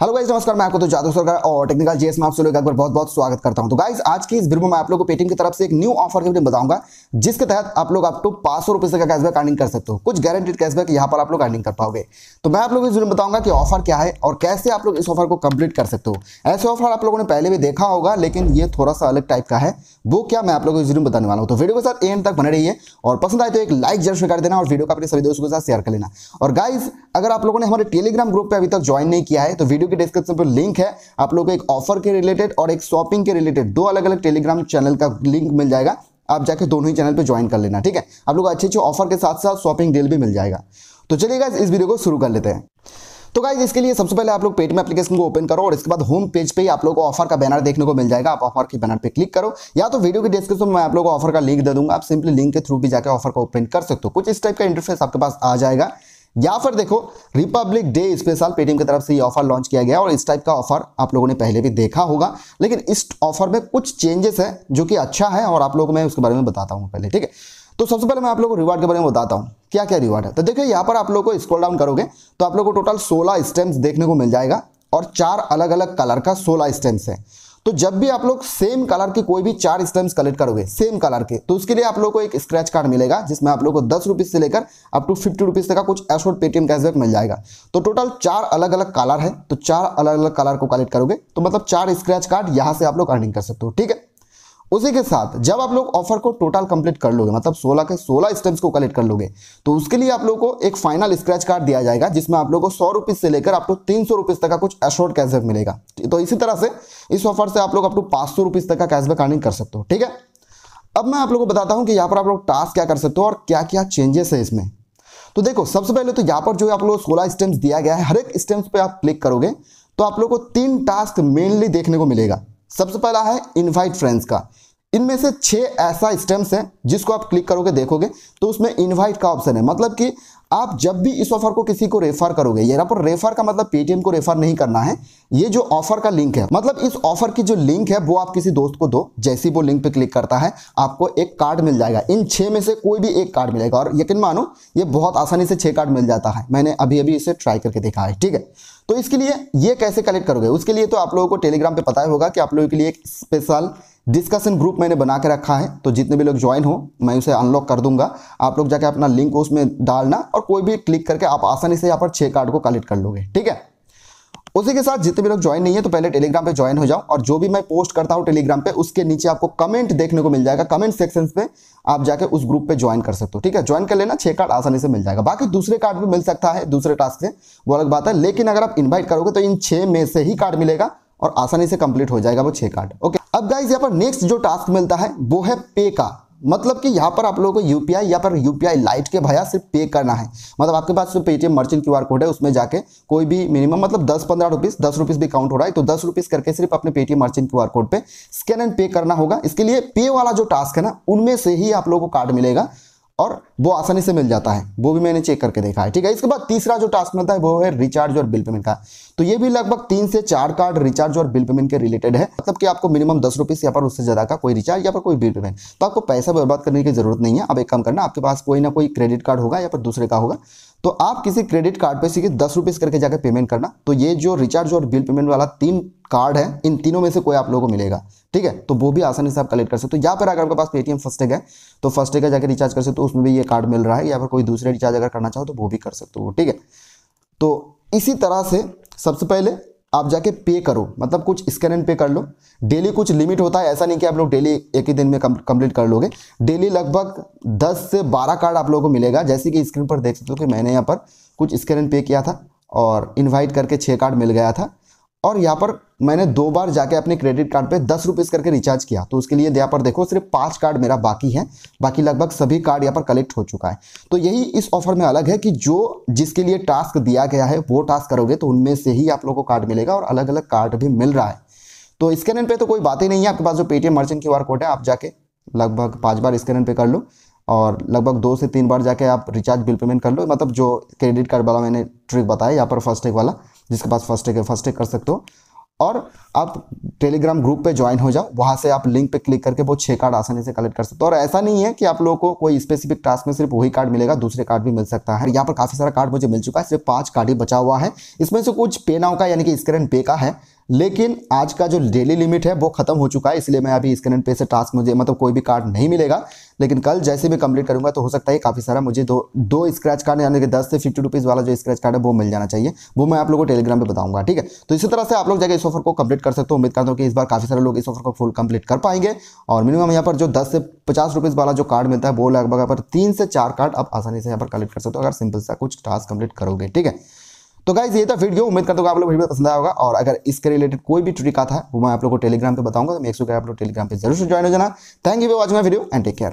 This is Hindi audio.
हेलो गाइज नमस्कार मैं आपको तो जादव सरकार और टेक्निकल जेएस में आप सभी एक बार बहुत बहुत स्वागत करता हूं तो गाइज आज की इस वीडियो में आप लोगों को पेटीएम की तरफ से एक न्यू ऑफर के बारे बताऊंगा जिसके तहत आप लोग आप टू पांच सौ रुपये से कैशबैक अर्निंग कर सकते हो कुछ गारंटेड कैशबैक यहाँ पर आप लोग अर्निंग कर पाओगे तो मैं आप लोग इस वीडियो में बताऊंगा कि ऑफर क्या है और कैसे आप लोग इस ऑफर को कंप्लीट कर सकते हो ऐसे ऑफर आप लोगों ने पहले भी देखा होगा लेकिन ये थोड़ा सा अलग टाइप का है वो क्या मैं आप लोगों को इस वीडियो में बताने वाला हूँ तो वीडियो के साथ एंड तक बने है और पसंद आए तो एक लाइक जरूर कर देना और वीडियो का अपने सभी दोस्तों के साथ शेयर कर लेना और गाइज अगर आप लोगों ने हमारे टेलीग्राम ग्रुप पर अभी तक ज्वाइन नहीं किया है तो वीडियो वीडियो के डिस्क्रिप्शन पर लिंक है आप लोग को एक ऑफर के रिलेटेड और एक शॉपिंग के रिलेटेड दो अलग अलग टेलीग्राम चैनल का लिंक मिल जाएगा आप जाके दोनों ही चैनल पर ज्वाइन कर लेना ठीक है आप लोग अच्छे अच्छे ऑफर के साथ साथ शॉपिंग डील भी मिल जाएगा तो चलिएगा इस वीडियो को शुरू कर लेते हैं तो गाइज इसके लिए सबसे पहले आप लोग पेटीएम एप्लीकेशन को ओपन करो और इसके बाद होम पेज पे ही आप लोगों को ऑफर का बैनर देखने को मिल जाएगा आप ऑफर के बैनर पे क्लिक करो या तो वीडियो के डिस्क्रिप्शन में आप लोगों को ऑफर का लिंक दे दूंगा आप सिंपली लिंक के थ्रू भी जाकर ऑफर को ओपन कर सकते हो कुछ इस टाइप का इंटरफेस आपके पास आ जाएगा या फिर देखो रिपब्लिक डे स्पेशल पेटीएम की तरफ से ये ऑफर लॉन्च किया गया और इस टाइप का ऑफर आप लोगों ने पहले भी देखा होगा लेकिन इस ऑफर में कुछ चेंजेस है जो कि अच्छा है और आप लोगों मैं उसके बारे में बताता हूँ पहले ठीक है तो सबसे पहले मैं आप लोगों को रिवार्ड के बारे में बताता हूँ क्या क्या रिवार्ड है तो देखिए यहाँ पर आप लोग को स्क्रॉल डाउन करोगे तो आप लोग को टोटल सोलह स्टेम्स देखने को मिल जाएगा और चार अलग अलग कलर का सोलह स्टेम्स है तो जब भी आप लोग सेम कलर के कोई भी चार स्टैम्प कलेक्ट करोगे सेम कलर के तो उसके लिए आप लोग को एक स्क्रैच कार्ड मिलेगा जिसमें आप लोग को दस रुपीज से लेकर अप टू फिफ्टी रुपीज तक का कुछ एसोड पेटीएम कैशबैक मिल जाएगा तो टोटल चार अलग अलग कलर है तो चार अलग अलग कलर को कलेक्ट करोगे तो मतलब चार स्क्रैच कार्ड यहाँ से आप लोग अर्निंग कर सकते हो ठीक है उसी के साथ जब आप लोग ऑफर को टोटल कंप्लीट कर लोगे मतलब 16 के 16 स्टेप्स को कलेक्ट कर लोगे तो उसके लिए आप लोगों को एक फाइनल स्क्रैच कार्ड दिया जाएगा जिसमें आप लोगों को सौ रुपीज से लेकर आपको तीन सौ रुपीज तक का कुछ एशोर्ड कैशबैक मिलेगा तो इसी तरह से इस ऑफर से आप लोग अपटू पांच सौ रुपीज तक का कैशबैक अर्निंग कर सकते हो ठीक है अब मैं आप लोग को बताता हूँ कि यहाँ पर आप लोग टास्क क्या कर सकते हो और क्या क्या चेंजेस है इसमें तो देखो सबसे पहले तो यहाँ पर जो आप लोग सोलह स्टेम्स दिया गया है हर एक स्टेम्स पर आप क्लिक करोगे तो आप लोग को तीन टास्क मेनली देखने को मिलेगा सबसे पहला है इनवाइट फ्रेंड्स का इनमें से छः ऐसा स्टेम्स हैं जिसको आप क्लिक करोगे देखोगे तो उसमें इनवाइट का ऑप्शन है मतलब कि आप जब भी इस ऑफर को किसी को रेफर करोगे यहाँ पर रेफर का मतलब पेटीएम को रेफर नहीं करना है ये जो ऑफर का लिंक है मतलब इस ऑफर की जो लिंक है वो आप किसी दोस्त को दो जैसे वो लिंक पे क्लिक करता है आपको एक कार्ड मिल जाएगा इन छः में से कोई भी एक कार्ड मिलेगा और यकीन मानो ये बहुत आसानी से छः कार्ड मिल जाता है मैंने अभी अभी इसे ट्राई करके देखा है ठीक है तो इसके लिए ये कैसे कलेक्ट करोगे उसके लिए तो आप लोगों को टेलीग्राम पर पता होगा कि आप लोगों के लिए एक स्पेशल डिस्कशन ग्रुप मैंने बना के रखा है तो जितने भी लोग ज्वाइन हो मैं उसे अनलॉक कर दूंगा आप लोग जाके अपना लिंक उसमें डालना और कोई भी क्लिक करके आप आसानी से यहाँ पर छः कार्ड को कलेक्ट कर लोगे ठीक है उसी के साथ जितने भी लोग ज्वाइन नहीं है तो पहले टेलीग्राम पे ज्वाइन हो जाओ और जो भी मैं पोस्ट करता हूँ टेलीग्राम पे उसके नीचे आपको कमेंट देखने को मिल जाएगा कमेंट सेक्शन पे आप जाके उस ग्रुप पे ज्वाइन कर सकते हो ठीक है ज्वाइन कर लेना छह कार्ड आसानी से मिल जाएगा बाकी दूसरे कार्ड भी मिल सकता है दूसरे टास्क से वो अलग बात है लेकिन अगर आप इन्वाइट करोगे तो इन छः में से ही कार्ड मिलेगा और आसानी से कंप्लीट हो जाएगा वो छः कार्ड ओके अब गाइज यहाँ पर नेक्स्ट जो टास्क मिलता है वो है पे का मतलब कि यहाँ पर आप लोगों को यूपीआई या पर यूपीआई लाइट के भैया सिर्फ पे करना है मतलब आपके पास जो पेटीएम मर्चेंट क्यू कोड है उसमें जाके कोई भी मिनिमम मतलब दस पंद्रह रुपीस दस रुपीस भी काउंट हो रहा है तो दस रुपीस करके सिर्फ अपने पेटीएम मर्चेंट क्यू कोड पे स्कैन एंड पे करना होगा इसके लिए पे वाला जो टास्क है ना उनमें से ही आप लोगों को कार्ड मिलेगा और वो आसानी से मिल जाता है वो भी मैंने चेक करके देखा है ठीक है इसके बाद तीसरा जो टास्क मिलता है वो है रिचार्ज और बिल पेमेंट का तो ये भी लगभग तीन से चार कार्ड रिचार्ज और बिल पेमेंट के रिलेटेड है मतलब कि आपको मिनिमम दस रुपीस या पर उससे ज़्यादा का कोई रिचार्ज या पर कोई बिल पेमेंट तो आपको पैसा बर्बाद करने की जरूरत नहीं है आप एक काम करना आपके पास कोई ना कोई क्रेडिट कार्ड होगा या पर दूसरे का होगा तो आप किसी क्रेडिट कार्ड पे सीखे दस रुपीज़ करके जाकर पेमेंट करना तो ये जो रिचार्ज और बिल पेमेंट वाला तीन कार्ड है इन तीनों में से कोई आप लोगों को मिलेगा ठीक है तो वो भी आसानी से आप कलेक्ट कर सकते हो यहाँ पर अगर आपके पास पेटीएम फर्स्टेग है तो फर्स्ट का जाकर रिचार्ज कर सकते हो उसमें भी ये कार्ड मिल रहा है या फिर कोई दूसरे रिचार्ज अगर करना चाहो तो वो भी कर सकते हो ठीक है तो इसी तरह से सबसे पहले आप जाके पे करो मतलब कुछ स्कैन एंड पे कर लो डेली कुछ लिमिट होता है ऐसा नहीं कि आप लोग डेली एक ही दिन में कंप्लीट कर लोगे डेली लगभग 10 से 12 कार्ड आप लोगों को मिलेगा जैसे कि स्क्रीन पर देख सकते हो कि मैंने यहाँ पर कुछ स्कैन एंड पे किया था और इनवाइट करके छः कार्ड मिल गया था और यहाँ पर मैंने दो बार जाके अपने क्रेडिट कार्ड पे दस रुपीज़ करके रिचार्ज किया तो उसके लिए यहाँ पर देखो सिर्फ पांच कार्ड मेरा बाकी है बाकी लगभग सभी कार्ड यहाँ पर कलेक्ट हो चुका है तो यही इस ऑफर में अलग है कि जो जिसके लिए टास्क दिया गया है वो टास्क करोगे तो उनमें से ही आप लोग को कार्ड मिलेगा और अलग अलग कार्ड भी मिल रहा है तो स्कैन पे तो कोई बात ही नहीं है आपके पास जो पेटीएम मर्चेंट क्यू कोड है आप जाके लगभग पाँच बार स्कैन पे कर लो और लगभग दो से तीन बार जाके आप रिचार्ज बिल पेमेंट कर लो मतलब जो क्रेडिट कार्ड वाला मैंने ट्रिक बताया यहाँ पर फर्स्ट एक वाला जिसके पास फर्स्ट एक है फर्स्ट एक कर सकते हो और आप टेलीग्राम ग्रुप पे ज्वाइन हो जाओ वहाँ से आप लिंक पे क्लिक करके वो छः कार्ड आसानी से कलेक्ट कर सकते हो और ऐसा नहीं है कि आप लोगों को कोई स्पेसिफिक टास्क में सिर्फ वही कार्ड मिलेगा दूसरे कार्ड भी मिल सकता है यहाँ पर काफ़ी सारा कार्ड मुझे मिल चुका है सिर्फ पाँच कार्ड ही बचा हुआ है इसमें से कुछ पे नाव का यानी कि स्क्रीन पे का है लेकिन आज का जो डेली लिमिट है वो खत्म हो चुका है इसलिए मैं अभी स्कैन एंड पे से टास्क मुझे मतलब कोई भी कार्ड नहीं मिलेगा लेकिन कल जैसे भी कंप्लीट करूंगा तो हो सकता है काफ़ी सारा मुझे दो दो स्क्रैच कार्ड यानी कि दस से फिफ्टी रुपीज़ वाला जो स्क्रैच कार्ड है वो मिल जाना चाहिए वो मैं आप लोगों को टेलीग्राम पर बताऊंगा ठीक है तो इसी तरह से आप लोग जाकर इस ऑफर को कंप्लीट कर सकते हो उम्मीद करता हूँ कि इस बार काफ़ी सारे लोग इस ऑफर को फुल कंप्लीट कर पाएंगे और मिनिमम यहाँ पर जो दस से पचास रुपीज़ वाला जो कार्ड मिलता है वो लगभग यहाँ पर तीन से चार कार्ड आप आसानी से यहाँ पर कलेक्ट कर सकते हो अगर सिंपल सा कुछ टास्क कंप्लीट करोगे ठीक है तो गाइज ये था वीडियो उम्मीद करता हूँ आप लोग वीडियो पसंद आया होगा और अगर इसके रिलेटेड कोई भी आता था वो मैं आप लोग को टेलीग्राम पे बताऊंगा तो मैं एक सौ आप लोग टेलीग्राम पे जरूर से ज्वाइन हो जाना thank you for watching my video and take care